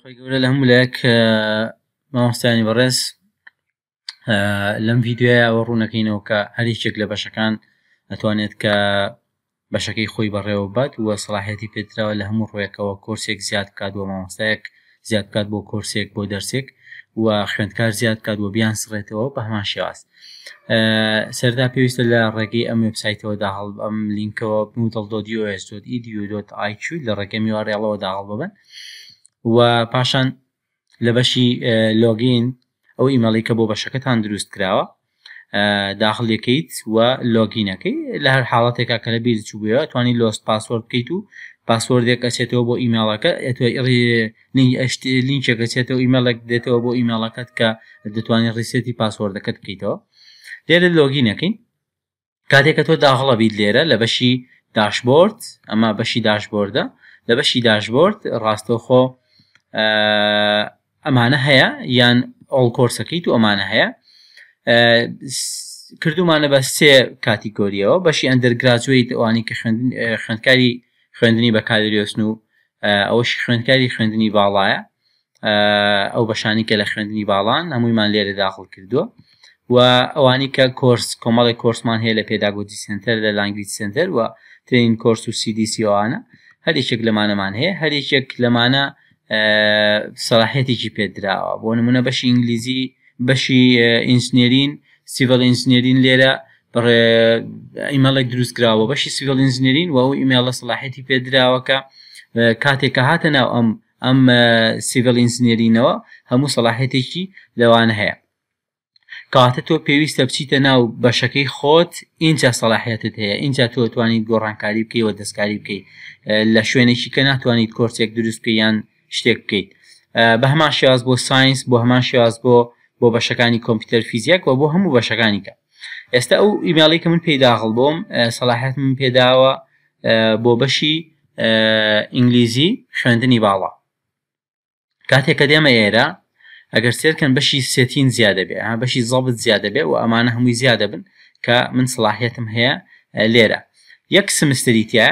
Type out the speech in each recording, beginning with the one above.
خۆی گەورە لە هەموو لایەک مامۆستانی بەڕێز لەم یددیوایەوە ڕوونەکەینەوە کە هەریچێک لە بەشەکان ئەتوانێت کە بەشەکەی خۆی بەڕێوە بات وە سەلاحەتی پێراوە لە هەموو ڕۆیەکەوە کورسێک زیاد کات بۆ مامۆستایەک زیاد کات بۆ کورسێک بۆ دەرسێک و خوێندکار زیاد کات بۆ بیان سڕێتەوە بە هەمان شێواست سەردا پێویستە لە ڕێگەی ئەم وبسایتەوەدا هەڵ ئەم لینکەوە موتەڵ دۆ دیۆ ئیدیو دۆ ئایچوی لە ڕێگەمی وارێڵەوە داڵ ببن. و پاشان لە بەشی لۆگین ئەو ئیمەڵی کە بۆ بەشەکەتان دروست کراوە داخلیەکەیت و لۆگینەکەی لە هەر حاڵاتێکا کە لە بیر چوبە توانی لۆست پاسۆرد بکەیت و پاسۆردێک ئەچێتەوە بۆ ئیمێڵەکە لینچێکە چێتەوە ئیمەڵێک دێتەوە بۆ ئیمەڵەکەت کە دەتوانێت ڕیسێتی پاسۆردەکەت بکەیتەوە لێرە لۆگینەکەین کاتێک کە تۆ داخڵە بیت لێرە لە بەشی داشبرد ئەمە بەشی داشبوردە لە بەشی داشبرد ڕاستەوخۆ ئەمانە هەیە یان ئۆڵ کۆرسەکەیت و ئەمانە هەیە کردومانە بە سێ کاتیگۆریەوە بەشی ئەندەرگرازویت ئەوانی کە خوێندکاری خوێندنی بەکارێسن و ئەوەشی خوێندکاری خوێندنی باڵایە ئەو بەشانی کە لە خوێندنی باڵان هەموویمان لێرە داخل کردووە و ئەوانی کە کۆرس کۆمەڵی کۆرسمان هەیە لە پێداگۆجی سنتەر لە لانگویت سنتەر و ترین کۆرس و سیدیسیوانە هەرێکێک لەمانەمان هەیە هەرێکێک لەمانە سەلاحەتێکی پێدراوە بۆ نمونە بەشی ئینگلیزی بەشی ئینسنێرین سیڤل ئینسنێرین لێرە ئیمەڵێک دروستکراوە بەشی سیڤل ئینسنێرین و ئەو ئیمێڵە سەلاحەتی پێدراوەکە کاتێکە هاتە ناو ئەم ئەم سیڤل ئینسنێرینەوە هەموو سەلاحەتێکی لەوان هەیە کاتە تۆ پێویستە بچیتە ناو بەشەکەی خۆت اینجا سەلاحەتت هەیە اینجا تۆ توانیت گۆڕانکاری بکەیەوە دەستکاری بکەیت لە شوێنێکی کە ناتوانیت کۆرسێک دروست بکە یان شتێک بکەیت بە هەمان شێاز بۆ ساینس بۆ هەمان شێاز بۆ بۆ بەشەکانی کۆمپیوتەر فیزیک و بۆ هەموو بەشەکانی کە ئێستا ئەو ئیماڵی کە من پێداغڵ بۆم سەلاحەت من پێداوە بۆ بەشی ئینگلیزی خوێندنی باڵە کاتێک کە دێمە ئێرە ئەگەر سێرکەن بەشی سێتین زیادە بێ بەشی زەبت زیادە بێ و ئەمانە هەمووی زیادە بن کە من سلاحەتم هەیە لێرە یەک سمستریتیە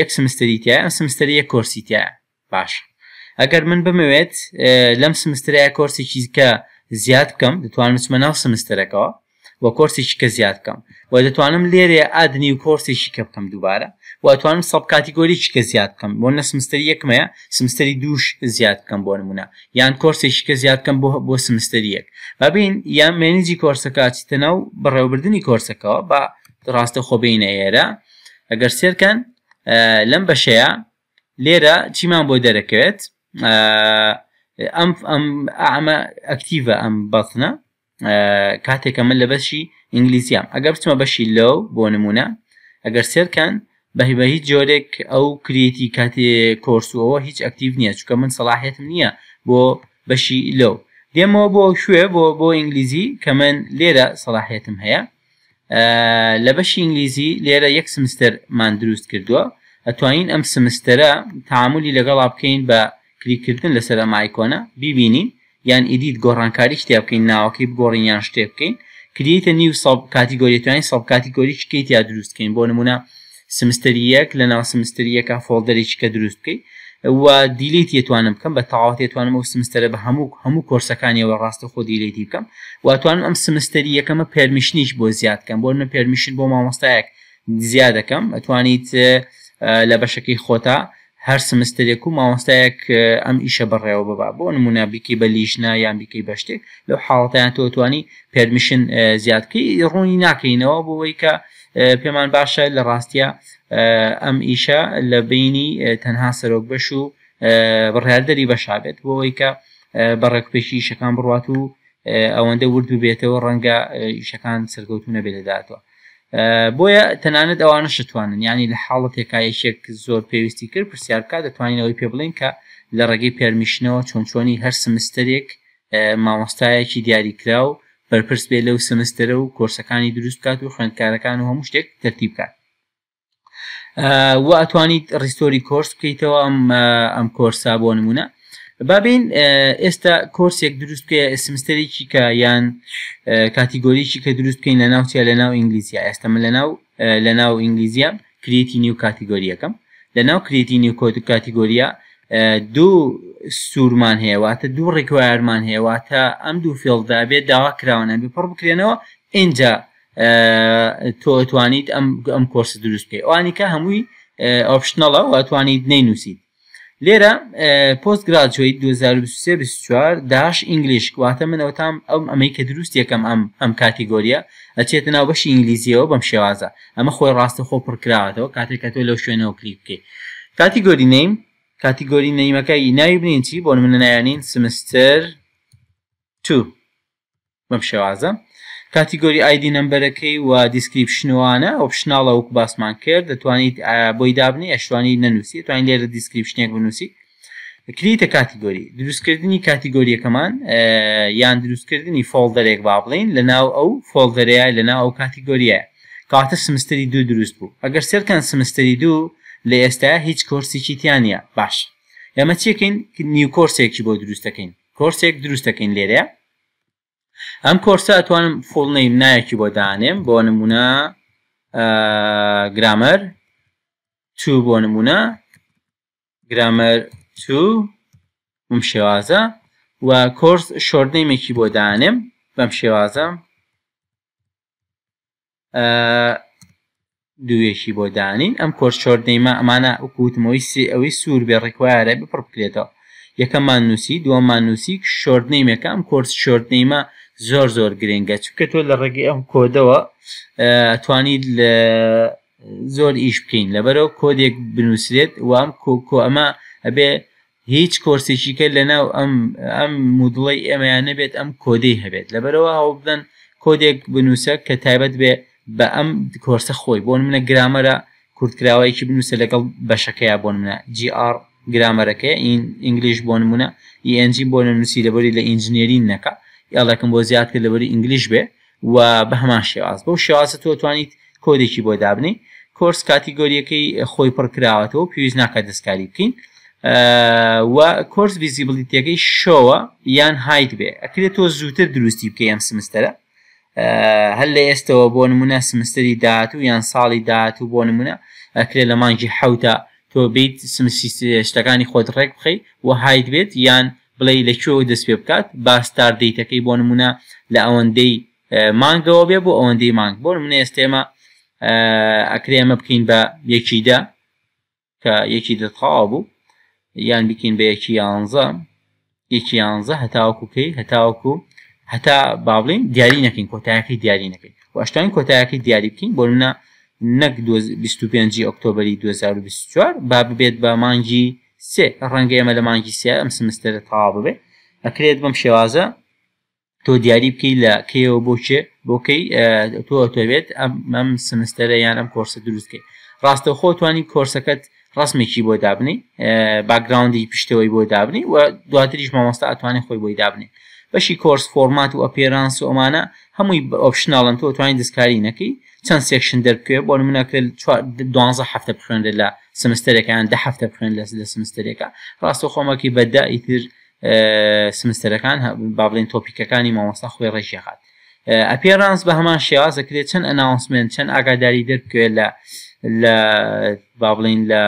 یەک سمستریتیە ئەم سمستری یە کۆرسیتیە باشە ئەگەر من بمەوێت لەم سمسترەیە کۆرسێکی کە زیاد بکەم دەتوانم چمە ناو سمسترەکەەوە بۆ کۆرسێکی کە زیاد بکەم و دەتوانم لێرێ ئادنی و کۆرسێکی کە بکەم دووبارە واتوانم سەب کاتیگۆریی کە زیاد بکەم بۆ نە سمستری یەکمەیە سمستری دووش زیاد بکەم بۆ نمونە یان کۆرسێکی کە زیاد بکەم بۆ بۆ سمستری یەک بابین یان مێنجی کۆرسەکەچتە ناو بەڕێوەبردننی کۆرسەکەەوە بە ڕاستە خۆبینە ئێرە ئەگەر سێرکەن لەم بەشەیە لێرە چیمان بۆ دەرەکەوێت ئەم ئەم ئەمە ئەکتیڤە ئەم بەسنە کاتێکە من لە بەشی ئینگلیزیام ئەگەر بچمە بەشی لەو بۆ نمونە ئەگەر سێرکەن بەهیبە هیچ جۆرێک ئەو کرێتی کاتێ کۆرسەوە هیچ ئەکتیو نییە چکە من سەلاحێتم نییە بۆ بەشی لەو دێمەوە بۆ شوێ بۆ بۆ ئینگلیزی کە من لێرە سەلاحێتم هەیە لە بەشی ئینگلیزی لێرە یەک سمستەرمان دروست کردووە ئەتوانین ئەم سمستەرە تعاملی لەگەڵا بکەین بە کلیکردن لەسەر ئەمایکۆنە بیبینین یان ئیدیت گۆڕانکاری شتیا بکەین ناوەکەی بگۆڕین یان شتێ بکەین کریتە نیو ساب کاتیگۆریتوانین ساب کاتیگۆری چکیت یا دروستکەین بۆ نمونە سمستریەک لە ناو سمستریەکە فۆڵدەرێکی کە دروست بکەیت و دیلیت یتوانم بکەم بە تەواوت یتوانم ئەو سمسترە بە هەموو هەموو کۆرسەکانیەوە ڕاستە خۆ دیلیتی بکەم واتوانم ئەم سمستری یەکەمە پەرمیشنیش بۆ زیادکەم بۆ نە پەرمیشن بۆ مامۆستایەک زیادەکەم ئەتوانیت لە بەشەکەی خۆتا هەر سمستێک و مامۆستایەک ئەم ئیشە بەڕێوە ببا بۆ نمونابیکی بە لیژنا یان بیکەی بە شتێک لەو حاڵەتیان تۆتوانی پێرمیشن زیادکەی ڕوونی ناکەینەوە بۆەوەی کە پێمان باشە لە ڕاستە ئەم ئیشە لە بینی تەنها سەرۆک بەش و بڕیاردەری بەشابێت بۆەوەی کە بەڕێکپێشی شەکان بڕات و ئەوەندە ورد بێتەوە ڕەنگە ئیشەکان سەرگەوتو نەبێت لەداتەوە بۆیە تەنانەت ئەوانە شتوانن ینی لە حاڵە تێکایەشێک زۆر پێویستی کرد پرسیارکە دەتوانینەوەی پێ بڵین کە لە ڕێگەی پێرمیشنەوە چۆن چۆنی هەر سمستەرێک مامۆستایەکی دیاریکرا و بەرپرس بێ لەو سمستەرە و کۆرسەکانی دروست بکات و خوێندکارەکان و هەموو شتێک ترتیب بکات و ئەتوانیت ڕیستۆری کۆرس بکەیتەوە ئەم ئەم کۆرسا بۆ نمونە بابین ئێستا کورسێک دروستکە سمستەرێکی کە یان کاتیگۆریکی کە دروستکەین لە ناوچیا لە ناو ئینگلیزیە ئێستا من لە ناو لە ناو ئینگلیزیە کریتی نیو کاتیگۆریەکەم لە ناو کریتی نیو کۆت کاتیگۆریە دوو سوورمان هەیەواتە دوو ڕێکوارمان هەیەواتە ئەم دوو فێڵدا بێت داوا کراوانە بپڕ بکرێنەوە اینجا تۆ ئەتوانیت ئەم ئەم کۆرس دروست پێی ئەوانی کە هەمووی ئۆپشنەڵە ئەتوانیت نەینووسیت لێرە پۆست گراجوی 2024 داش ئینگلیش گواتە منەوە تام ئەم ئەمەی کە دروست یەکەم ئەم ئەم کاتیگۆریە ئەچێتە ناو بەشی ئینگلیزیەوە بەم شێوازە ئەمە خۆی ڕاستە خۆ پڕکراوەتەوە کاتێک کە تۆ لەو شوێنەوە کلیپ بکەیت کاتیگۆری نیم کاتیگۆری نەیمەکەی ناوی بنین چی بۆ منە نایانین سمستر 2 بەم شێوازە کاتیگۆری ئایدی نمبەرەکەی و دیسکریپشنوانە ئۆپشنناڵە وەک باسمان کرد دەتوانیت بۆی دابنی ئەشوانی نەنووسی توانین لێرە دیسکریپشنێک بنووسی کریتە کاتیگۆری دروستکردنی کاتیگۆریەکەمان یان دروستکردنی فۆڵدەرێک با بڵین لە ناو ئەو فۆڵدەرەیە لە ناو ئەو کاتیگۆریە کاتە سمستری دوو دروست بوو ئەگەر سەرکەن سمستری دوو لە ئێستا هیچ کۆرسێکی تیانە باش ئێمە چێکین نیو کۆرسێکی بۆ دروستەکەین کۆرسێک دروستەکەین لێرەیە ئەم کۆرسە ئەتوانم فڵنەی نایەکی بۆ دانێم بۆ نمونە گرامەر تو بۆ نمونە گرامەر تو بم شێوازە و کۆرس شۆردەیمێکی بۆ دانێم بەم شێوازە دوێکی بۆ دانین ئەم کۆرس شۆردەیمە ئەمانە وکوتمەوەی سی ئەوەی سوور بێ ڕێکوارە بپڕ بکرێتەوە یەکەممان نووسی دووەمان نووسی شۆردنەیمەکە ئەم کۆرس شۆردنەیمە زۆر زۆر گرنگە چکە تۆ لە ڕێگەی ئەم کۆدەوە توانیت لە زۆر ئیش بکەین لەبەرەوە کۆدێک بنووسێت وام کۆکۆ ئەمە ئەبێ هیچ کۆرسێکیکە لەناو ئەم ئەم مودڵی ئەمەیانە بێت ئەم کۆدەی هەبێت لەبەرەوە هەوڵ بدەن کۆدێک بنووسە کە تایبەت بێ بە ئەم کۆرسە خۆی بۆن منە گرامەرە کورتکراوایکی بنووسە لەگەڵ بەشەکەیە بۆن منە جR گرامەرەکەی ئینگلیش بۆ نمونە ئینجی بۆ نووسی لەبەری لە ئینجینێرین نەکە یاڵەکەم بۆ زیاد کرد لەبەری ئینگلیش بێ و بە هەمان شێواز بەو شێوازە تۆ توانیت کۆدێکی بۆ دابنی کۆرس کاتیگۆریەکەی خۆی پڕکراوەتەوە پێویست ناکات دەستکاری بکەین و کۆرس ویزیبلیتیەکەی شۆوە یان هایت بێ ئەکرێت تۆ زووتر دروستی بکە ئەم سمستەرە هەل لە ئێستەوە بۆ نمونە سمستری داهاتوو یان ساڵی داهاتوو بۆ نمونە ئەکرێت لە مانگی حوتە تۆ بیت سمسی شتەکانی خۆت ڕێک بخەی و هایت بێت یان بڵێ لەکوێەوە دەست پێ بکات باستار دیتەکەی بۆ نمونە لە ئەوەندەی مانگەوە بێ بۆ ئەوەندەی مانگ بۆ نمونە ئێستێمە ئەکرێمە بکەین بە یەکیدا کە یەکی دەتخوا بوو یان بکەین بە یەکی یانزە یەکی یانزە هەتاوکوکەی هەتاوکو هەتا بابلین دیاری نەکەین کۆتایەکەی دیاری نەکەین وەشتان کۆتایەکەی دیاری بکەین بۆ منە نەک 25 ئۆکتۆبری 2024 با ببێت بە مانگی سێ ڕەنگە ئێمە لە مانگی سیا ئەم سمسترە تەوا ببێ ئەکرێت بەم شێوازە تۆ دیاری بکەی لە کێەوە بۆچێ بۆکەی تۆ ئۆتۆبێت ئەم سمستەرە یان ئەم کۆرسە دروستکەی ڕاستە خۆ توانی کۆرسەکەت ڕسمێکی بۆ دابنی باگراوندی پشتەوەی بۆ دابنی و دواتریش مامۆستا ئەتوانین خۆی بۆی دابنی بەشی کۆرس فۆرمات و ئەپێرانس و ئەمانە هەمووی ئۆپشنناڵن تۆ توانین دەستکاری نەکەی چەند سێکشن دەرکێ بۆ منەکە 12 هەفتە بخوێنێت لە سمستەرەکەیان ده هەفتە بخێن لە لە سمستەرێکە ڕاستە خۆمەکی بەدا ئیتر سمستەرەکان با بڵێن تۆپیکەکانی مامۆستا خۆی ڕێژیخات ئەپێرانس بە هەمان شێوازەکرێت چەند ئەناونسمنت چەند ئاگاداری دەربکوێت لە لە با بڵین لە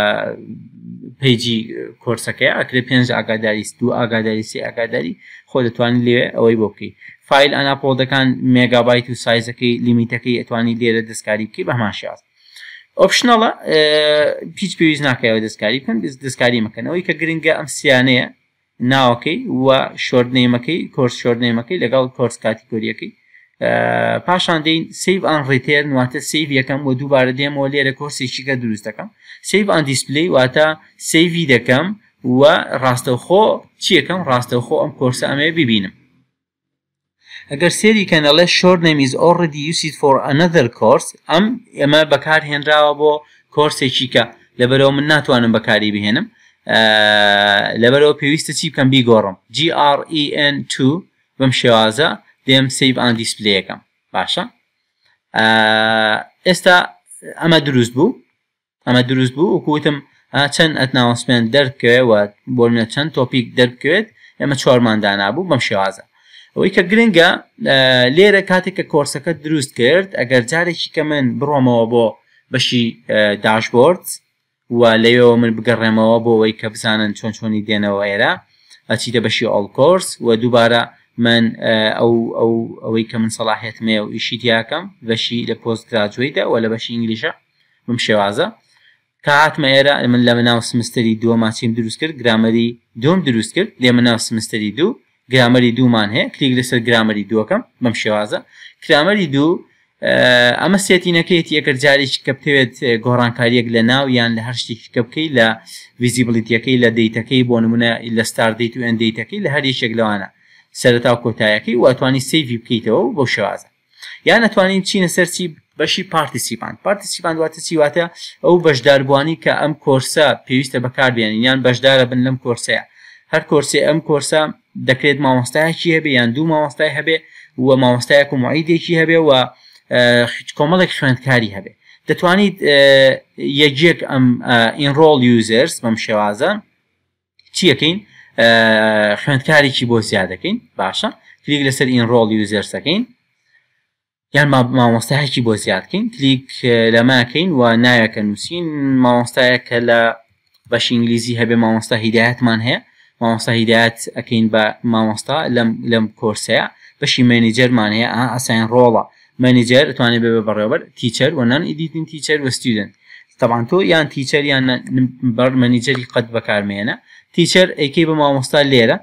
پیجی کۆرسەکەی ئەکرێت پێنج ئاگاداری دو ئاگاداری سێ ئاگاداری خۆ دەتوانین لێوێ ئەوەی بۆ بکەی فیل ئەناپۆڵدەکان مێگابایت و سایزەکەی لیمیتەکەی ئەتوانی لێرە دەستکاری بکەی بەمان شێاز ئۆپشنەڵە e, پیچ پێویست ناکەەوە دەستکاری بکەن دەستکاری مەکەنەوەی کە گرنگە ئەم سیانەیە ناوەکەی و شۆردنێمەکەی کۆرس شۆردنێمەکەی لەگەڵ کۆرس کاتیکۆریەکەی e, پاشان دەین سیف ئەن ڕیتێر واتە سیف یەکەم و دووبارە دێمەوە لێرە کۆرسێکیکە دروست دەکەم سیف ئەن دیسپلی واتە سیوی دەکەم و ڕاستەوخۆ چیەکەم ڕاستەوخۆ ئەم کۆرسە ئەمێ ببینم ئەگەر سێریکەن ئەڵێ شۆر نەمیز ئۆڕدی یوسیت فۆر ئەنەدر کۆرس ئەم ئێمە بەکار هێنراوە بۆ کۆرسێکیکە لەبەرەوە من ناتوانم بەکاری بهێنم لەبەرەوە پێویستە چی بکەم بیگۆڕم GREN2 بەم شێوازە دێم سیب ئان دیسپلەکەم باشە ئێستا ئەمە دروست بوو ئەمە دروست بوو وکوتم چەند ئەتناوەسمێن دەرکەوێت بۆ منە چەند تۆپیک دەرکەوێت ئێمە چۆرماندانا بوو بەم شێوازە ئەوەی کە گرنگە لێرە کاتێک کە کۆرسەکە دروست کرد ئەگەر جارێکی کە من بڕۆمەوە بۆ بەشی داشبۆرد و لەوێەوە من بگەڕێمەوە بۆ ئەوەی کە بزانن چۆن چۆنی دێنەوە ئێرە ئەچیتە بەشی ئۆلکۆرس و دووبارە من ئەو ئەو ئەوەی کە من سەلاحێتمێ و ئیشی دیاکەم بەشی لە پۆست گراجویدا و لە بەشی ئینگلیشە بم شێوازە کاتمە ئێرە من لە مناو سمستری دووە ماچیم دروست کرد گرامەری دوم دروست کرد لێ مناو سمستری دوو گرامەری دوومان هەیە کلیک لەسەر گرامەری دووەکەم بەم شێوازە کرامەری دوو ئەمە سێتینەکەیت یەکرد جارێک کە بتەوێت گۆڕانکاریەک لە ناو یان لە هەرشتێککە بکەی لە ویزیبلیتیەکەی لە دەیتەکەی بۆ نمونە لە ستار دیت و ئەندەیتەکەی لە هەریشێک لەوانە سەرتا کۆتایەکەی و ئەتوانی سیوی بکەیتەوە بۆ شێوازە یان ئەتوانین چینە سەرچی بەشی پارتیسیپان پارتیسیپان دواتە چیواتە ئەو بەشداربووانی کە ئەم کۆرسە پێویستە بەکاربیێنین یان بەشدارە بن لەم کۆرسەیە هەر کۆرسی ئەم کۆرسە دەکرێت مامۆستایەکی هەبێ یان دوو مامۆستای هەبێ وە مامۆستایەک و معیدێکی هەبێ و کۆمەڵێک خوێندکاری هەبێ دەتوانیت یەکێک ئەم ئینڕۆل یوزرس بەم شێوازە چیەکەین خوێندکارێکی بۆ زیادەکەین باشە کلیک لەسەر ئینڕۆل یوزرسەکەین یان مامۆستایەکی بۆ زیادکەین کلیک لەماکەین و نایەکە نووسین مامۆستایەکە لە بەش ئینگلیزی هەبێ مامۆستا هیداەتمان هەیە مامۆستا هیدایەت ئەکەین بە مامۆستا لەم کۆرسەیە بەشی مێنیجەرمان هەیە ئاساین ڕۆڵە مەنیجر توانێت بێ بەڕێوەبەر تیچەر و نان ئیدیتن تیچەر وەستیدن تەبان تۆ یان تیچەر یان بەر مەنیجەری قەت بەکارمێنە تیچەر ئەیکەی بە مامۆستا لێرە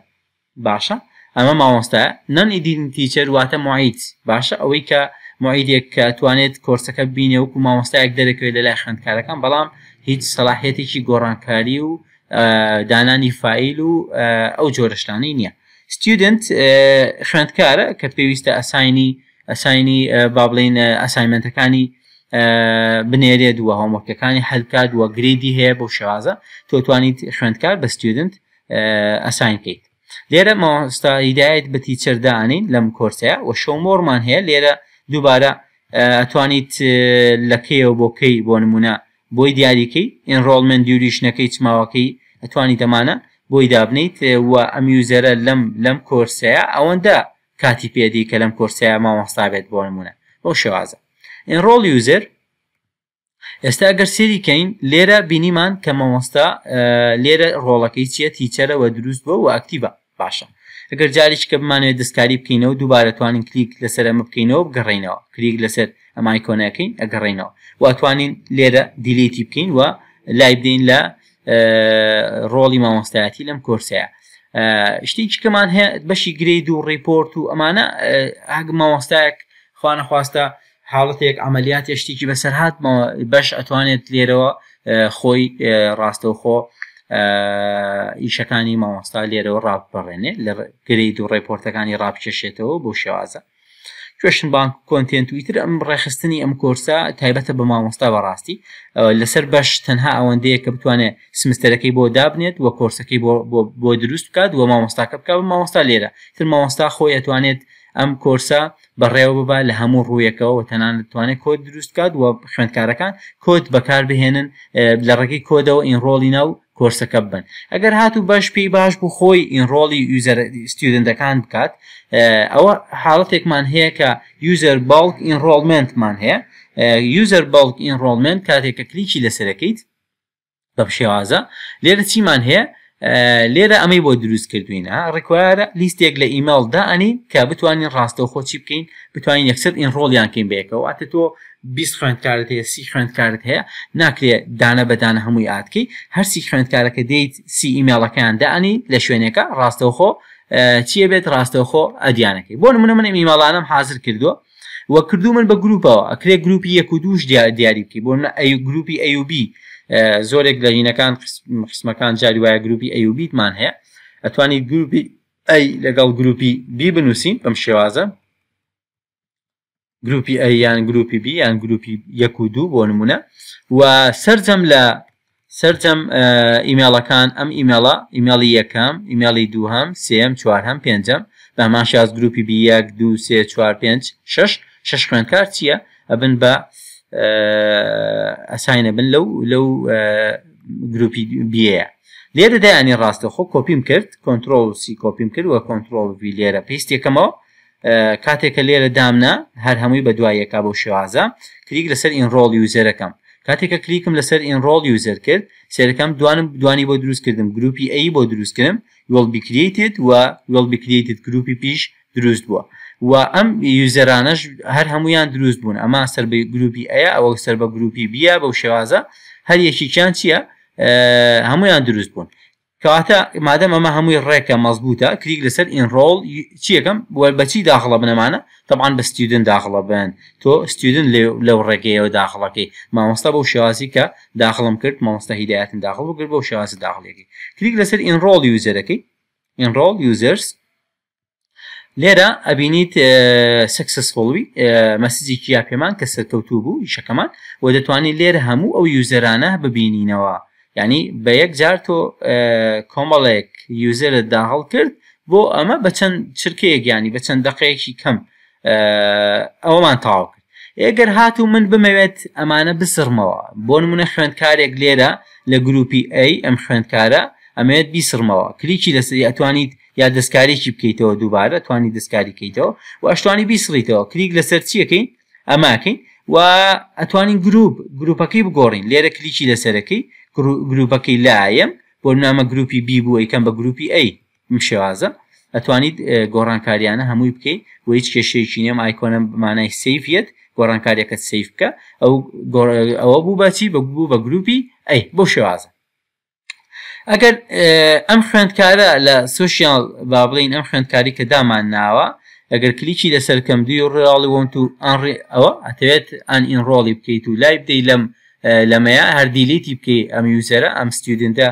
باشە ئەمە مامۆستاە نەن ئیدین تیچەر واتە معیت باشە ئەوەی کە معیدێک کە توانێت کۆرسەکە بینێ وکو مامۆستایەک دەرەکەوێت لە لای خوێندکارەکان بەڵام هیچ سەلاحێتێکی گۆڕانکاری و دانانی فیل و ئەو جۆرەشتانی نییە ستودنت خوێندکارە کە پێویستە ئەساینی ئەساینی با بڵین ئەسایمنتەکانی بنێرێ دووە هۆمۆکەکانی هەلکا دووە گریدی هەیە بۆ شێوازە تۆ توانیت خوێندکار بە ستودنت ئەساینکەیت لێرە مۆستا هیدایت بەتی چردانین لەم کورسەیە و شۆمۆرمان هەیە لێرە دووبارە ئەتوانیت لەکەیەوە بۆکەی بۆ نمونە بۆی دیاریکەی ئەنڕۆڵمن دیوریشنەکەی چماوەکەی ئەتوانی دەمانە بۆی دابنیت و ئەمیوزەرە لەم لەم کۆرسەیە ئەوەندە کاتی پێدی کە لەم کۆرسەیە مامۆستا بێت بۆ نمونە بۆ شێوازە ئەنڕۆڵ یوزەر ئێستا ئەگەر سریکەین لێرە بینیمان کە مامۆستا لێرە ڕۆڵەکەی چیە تیچەرەوە دروست بۆ و ئەکتیڤە باشە ئەگەر جاریش کە بمانێت دەستکاری بکەینەوە دووبارەتوانین کلیک لەسەر ئەمە بکەینەوە بگەڕینەوە کلیک لەسەر ئەمای کۆنەکەین ئەگەڕێنەوە واتوانین لێرە دیلیتی بکەین و لای بدین لە ڕۆڵی مامۆستایەتی لەم کورسەیە شتی چکەمان هەیە بەشی گرید و ڕیپۆرت و ئەمانە ئاگ مامۆستایەک خوانەخواستە حاڵەتێک ئەعملیات شتێکی بەسەر هاتمەوە بەش ئەتوانێت لێرەوە خۆی ڕاستەوخۆ ئیشەکانی مامۆستا لێرەوە ڕابپەڕێنێ لە گرید و ڕێپۆرتەکانی ڕابکێشێتەوە بۆ شێوازە کوێشن بانک کۆنتێن تویتر ئەم ڕێخستنی ئەم کۆرسا تایبەتە بە مامۆستا بەڕاستی لەسەر بەش تەنها ئەوەندەیە کە بتوانێت سمستەرەکەی بۆ دابنێت وە کۆرسەکەی بۆ دروست بکات و مامۆستاکە بک بە مامۆستا لێرە تر مامۆستا خۆی ئەتوانێت ئەم کۆرسا بەڕێوە ببا لە هەموو ڕوویەکەەوە تەنان دەتوانێت کۆت دروستکات و خوێندکارەکان کۆت بەکار بهێنن لە ڕێگەی کۆدەوە ئینڕۆڵی ناو کۆرسەکە بن ئەگەر هاتوو بەش پێی باش بوو خۆی ئینڕۆڵی ستودنتەکان بکات ئەوە حاڵەتێکمان هەیە کە یوزەر باڵک ئینڕۆڵمنتمان هەیە یوزەر باڵک ئینڕۆڵمنت کاتێککە کلیکی لەسەرەکەیت بە شێوازە لێرە چیمان هەیە لێرە ئەمەی بۆ دروست کردوینە ڕێکوارە لیستێک لە ئیمەڵدا ئەنی کە بتوانین ڕاستەوە خۆچی بکەین بتوانین یەکسەر ئینڕۆڵیان کەین بێکەوە واتە تۆ 20 خوێندکارت هەیە سی خوێندکارت هەیە ناکرێت دانە بەدانە هەمووی ئاتکی هەرسی خوێندکارەکە دەیت سی ئیمێڵەکەیان دانی لە شوێنێکە ڕاستەوخۆ چیە بێت ڕاستەوخۆ ئەدیانەکەی بۆ نمونە من ئیمێڵانم حاضر کردووە وە کردو من بە گروپەوە ئەکرێ گروپی یەک و دوش دیاری بکەی بۆ ئەو گروپی ئەوبی زۆرێک لە هینەکان قسمەکان جاری وایە گروپی ئەوبیتمان هەیە ئەتوانی گروپی ئەی لەگەڵ گروپی بی بنووسین بەم شێوازە گروپی ئەریان گروپی بی یان گروپی یەک و دوو بۆ نمونە و سرجەم لە سرجەم ئیمێڵەکان ئەم ئیمێڵە ئیمێڵی یەکەم ئیمێڵی دووهم سم چوارهم پێنجەم بەمان شاز گروپی بی یەک دو سێ چوار پێنج شش شش خوێنکار چییە ئەبن بە ئەساینە بن لەو لەو گروپی بیەیە لێرە دایانی ڕاستە خۆ کۆپیم کرد کۆنتترۆل سی کۆپیم کرد وە کۆنتترۆل وی لێرە پێستێکەکەمەوە کاتێکە لێرە دامنا هەر هەمووی بە دوایەکە بۆ شێوازە کلیک لەسەر ئینڕۆڵ یوزەرەکەم کاتێکە کلیکم لەسەر ئینڕۆڵ یوزەر کرد سێرەکەم دوانم دوانی بۆ دروستکردم گروپی ئەی بۆ دروستکردم یوەڵ بیکریتت و یوەڵ بیکریتت گروپی پیش دروست بووە و ئەم یوزەرانەش هەر هەمویان دروست بوون ئەما سەر بە گروپی ئەیە ئەوە سەر بە گروپی بیا بەو شێوازە هەر یەکییان چییە هەمویان دروست بوون کەواتە مادەم ئەمە هەمووی ڕێکە مەزبوطە کریک لەسەر ئینڕۆڵ چیەکەم بەچی داخڵە بنەمانە تەبان بە ستیودن داخڵە بن تۆ ستیودن لەو ڕێگەیەوە داخڵەکەی مامۆستا بەو شێوازی کە داخڵم کرد مامۆستا هیداەتن داخڵ کرد بەو شێوازی داخڵێکی کلیک لەسەر ئینڕۆڵ یوزەرەکەی ئینڕۆڵ یوزرس لێرە ئەبینیت سەکسسفۆڵوی مەسیجی کیا پێمان کە سەرکەوتوو بوو یشەکەمان و دەتوانین لێرە هەموو ئەو یوزەرانە ببینینەوە. ینی بە یەک جار تۆ کۆمەڵێک یوزرت داهڵ کرد بۆ ئەمە بە چەند چرکەیەک ینی بە چەند دقەیەکی کەم ئەوەمان تاو کرد ئێگەر هات و من بمەوێت ئەمانە بسرمەوە بۆ نمونە خوێندکارێک لێرە لە گروپی ئەی ئەم خوێندکارە ئەمەوێت بیسرمەوە کلیکی لەسری ئەتوانیت یا دەستکارێکی بکەیتەوە دووبارە توانی دەستکاری کەیتەوە و ئەشتوانی بیسڕیتەوە کلیک لەسەر چیەکەین ئەماکەین و ئەتوانین گروپ گروپەکەی بگۆڕین لێرە کلیکی لەسەرەکەی گروپەکەی لایەم بۆ نامە گروپی بی بوو یکەم بە گروپی ئەی شێوازە ئەتوانیت گۆڕانکاریانە هەمووی بکەیت و هیچ کێشەیەکی نێم ئایکۆنم بمانای سیفیت گۆڕانکاریەکەت سیف بکە ئەو ئەوە بوو باچی بە بوو بە گروپی ئەی بۆ شێوازە ئەگەر ئەم خوێندکارە لە سوسیال با بڵین ئەم خوێندکاری کە دامان ناوە ئەگەر کلیکی لەسەرکەم دوی ڕێڵی وەنت و ئەوە ئەتەوێت ئەن ئینڕۆڵی بکەیت و لای بدەیت لەم لەمەیە هەردیلیتی بکەی ئەم یوزەرە ئەم ستودنتە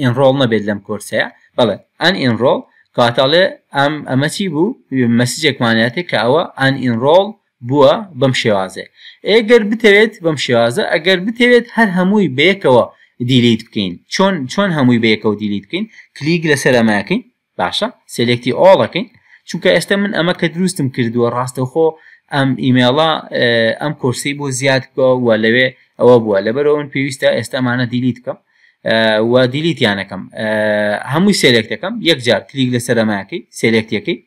ئینڕۆڵ نەبێت لەم کورسەیە بەڵێ ئەن ئینڕۆڵ کاتاڵێ ئەم ئەمەچی بوو مەسیجێکمانەتێک کە ئەوە ئەن ئینڕۆڵ بووە بەم شێوازێ ئێگەر بتەوێت بەم شێوازە ئەگەر بتەوێت هەر هەمووی بەیەکەوە دیلیت بکەین چۆن چۆن هەمووی بەیەکەوە دیلیت بکەین کلیک لەسەر ئەماکەین باشە سلکتی ئۆڵەکەین چونکە ئێستا من ئەمە کە دروستم کردووە ڕاستەخۆ ئەم ئیمێڵە ئەم کورسی بۆ زیاد بووە لەوێ ئەوە بووە لەبەرەوە من پێویستە ئێستامانە دیلیت بکەم و دیلیتیانەکەم هەمووی سێلێکتەکەم یەکجار کلیک لە سەرماکەی سێلێکتەکەی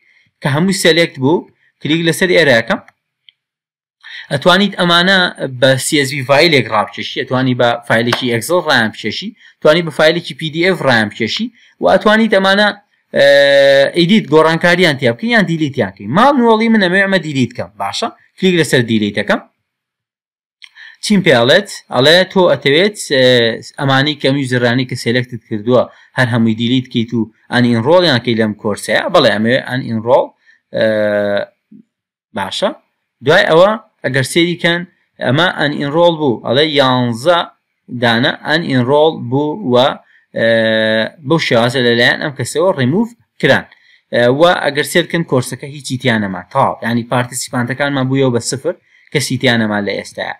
کە هەمووی سەلێکت بوو کلیک لەسەر ئێراەکەم ئەتوانیت ئەمانە بە CSV فیلێک ڕابچێشی ئەتوانی بە فیلێکی ئەکسل ڕام پێشی توانی بە فیلێکی PDF ڕام پێشی و ئەتوانیت ئەمانە ئیدیت گۆڕانکاریان تیا بکەین یان دیلیتیانکەین ماڵ نوڵی من ئەمە ئەمە دیلیتکەم باشە کلیک لەسەر دیلیتەکەم چیم پێڵێت ئەڵێ تۆ ئەتەوێت ئەمانی کەمی زرانی کە سێلکتت کردووە هەر هەمووی دیلیت کەیت و ئەن ئینڕۆڵیانکەی لەم کۆرسەیە بەڵێ ئەمێ ئەن ئینڕۆڵ باشە دوای ئەوە ئەگەر سێریکەن ئەمە ئەن ئینڕۆڵ بوو ئەڵێ یانزە دانا ئەن ئینڕۆڵ بوو وە بەو شێوازە لەلایەن ئەم کەسەوە ڕیموف کران و ئەگەر سێرکن کۆرسەکە هیچی تیانەما تاڵ ینی پارتیسیپانتەکانمان بوویەوە بە سفر کەسی تیانەمان لە ئێستاە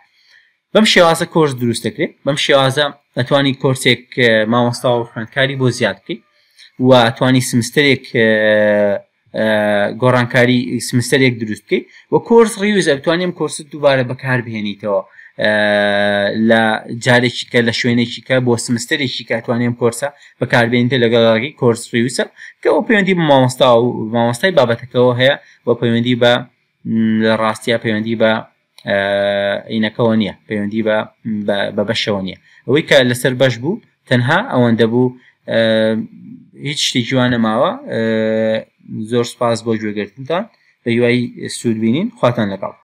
بەم شێوازە کۆرس دروست دەکرێت بەم شێوازە ئەتوانی کۆرسێک مامۆستا و خوێندکاری بۆ زیاد بکەیت و ئەتوانی سمسترێک گۆڕانکاری سمسترێک دروست بکەیت و کۆرس ڕیوز ئەتوانیم کۆرس دووبارە بەکار بهێنیتەوە لە جارێکی کە لە شوێنێکی کە بۆ سمسترێکی کاتوانێن کۆرسە بەکاربێنتە لەگەڵی کۆرسویوسە کە ئەو پەیوەندی مامۆستا و مامۆستای بابەتەکەەوە هەیە بۆ پەیوەندی بە لە ڕاستیا پەیوەندی بە عینەکەەوە نییە پەیوەندی بە بە بەشەوە نییە ئەوەی کە لەسەر بەش بوو تەنها ئەوەندە بوو هیچ شتی جوانە ماوە زۆر سپاس بۆ گوێگرتنتان بە یوایی سوودبینین خواتان لەگەڵ